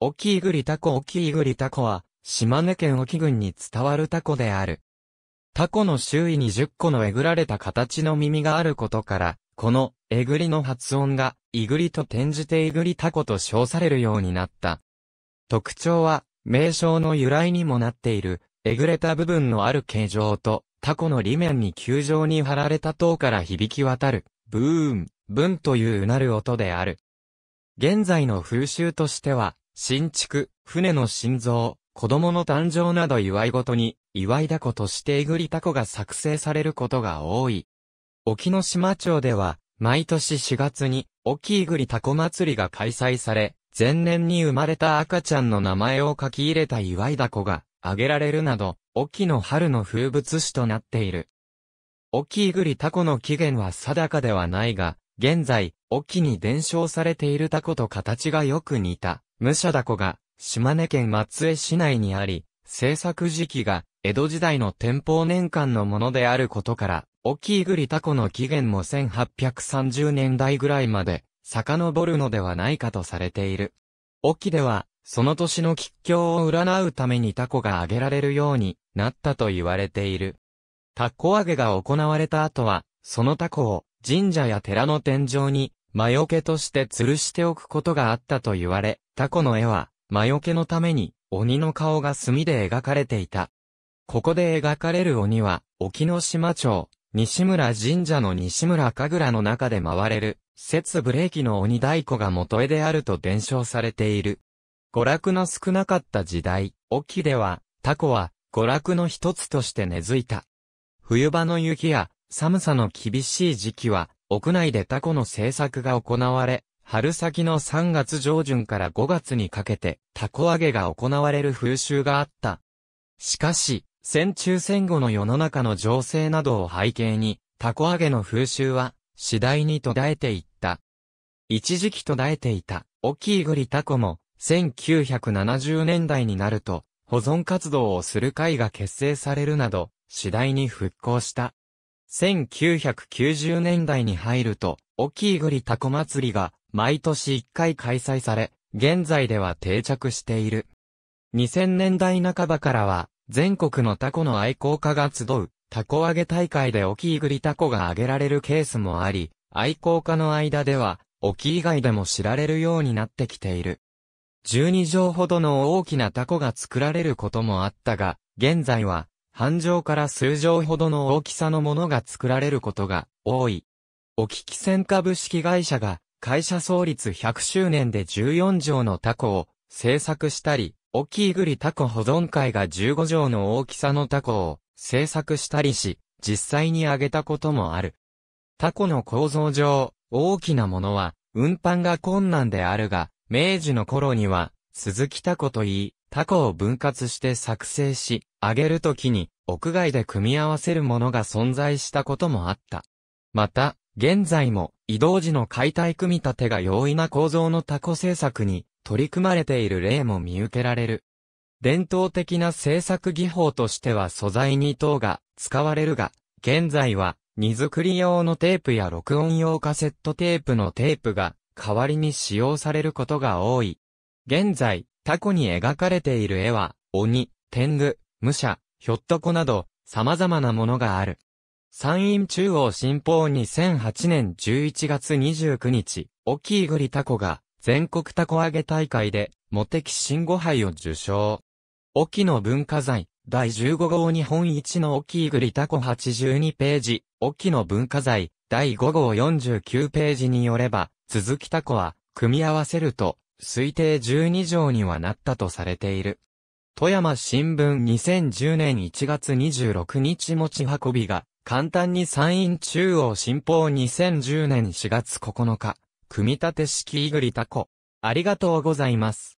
沖いぐりたこ沖いぐりたこは、島根県沖郡に伝わるたこである。たこの周囲に10個のえぐられた形の耳があることから、このえぐりの発音が、いぐりと転じていぐりたこと称されるようになった。特徴は、名称の由来にもなっている、えぐれた部分のある形状と、タコの裏面に球状に貼られた塔から響き渡る、ブーン、ブンといううなる音である。現在の風習としては、新築、船の心臓、子供の誕生など祝いごとに、祝いだことしてえぐりたこが作成されることが多い。沖ノ島町では、毎年4月に、沖イぐりたこ祭りが開催され、前年に生まれた赤ちゃんの名前を書き入れた祝いだこが、挙げられるなど、沖の春の風物詩となっている。沖イぐりタコの起源は定かではないが、現在、沖に伝承されているタコと形がよく似た、武者凧が、島根県松江市内にあり、制作時期が、江戸時代の天保年間のものであることから、沖いぐりタコの起源も1830年代ぐらいまで、遡るのではないかとされている。沖では、その年の吉凶を占うためにタコが揚げられるようになったと言われている。タコ揚げが行われた後は、そのタコを神社や寺の天井に魔除けとして吊るしておくことがあったと言われ、タコの絵は、魔除けのために、鬼の顔が墨で描かれていた。ここで描かれる鬼は、沖ノ島町、西村神社の西村神楽の中で回れる、節ブレーキの鬼太鼓が元絵であると伝承されている。娯楽の少なかった時代、沖では、タコは、娯楽の一つとして根付いた。冬場の雪や、寒さの厳しい時期は、屋内でタコの製作が行われ、春先の3月上旬から5月にかけて、タコ揚げが行われる風習があった。しかし、戦中戦後の世の中の情勢などを背景に、タコ揚げの風習は、次第に途絶えていった。一時期途絶えていた、大きいぐりタコも、1970年代になると、保存活動をする会が結成されるなど、次第に復興した。1990年代に入ると、沖いぐりたこ祭りが毎年1回開催され、現在では定着している。2000年代半ばからは、全国のタコの愛好家が集う、タコ揚げ大会で沖いぐりタコが揚げられるケースもあり、愛好家の間では、沖以外でも知られるようになってきている。12畳ほどの大きなタコが作られることもあったが、現在は半畳から数畳ほどの大きさのものが作られることが多い。お聞き船株式会社が会社創立100周年で14畳のタコを製作したり、大きいぐりタコ保存会が15畳の大きさのタコを製作したりし、実際に揚げたこともある。タコの構造上、大きなものは運搬が困難であるが、明治の頃には、鈴木タコといい、タコを分割して作成し、揚げるときに屋外で組み合わせるものが存在したこともあった。また、現在も移動時の解体組み立てが容易な構造のタコ製作に取り組まれている例も見受けられる。伝統的な製作技法としては素材に等が使われるが、現在は荷造り用のテープや録音用カセットテープのテープが代わりに使用されることが多い。現在、タコに描かれている絵は、鬼、天狗、武者、ひょっとこなど、様々なものがある。山陰中央新報2008年11月29日、沖ぐりタコが、全国タコ揚げ大会で、モテキ新5杯を受賞。沖の文化財、第15号日本一の沖ぐりタコ82ページ、沖の文化財、第5号49ページによれば、続きタコは、組み合わせると、推定12条にはなったとされている。富山新聞2010年1月26日持ち運びが、簡単に参院中央新報2010年4月9日、組み立て式いぐりたこ。ありがとうございます。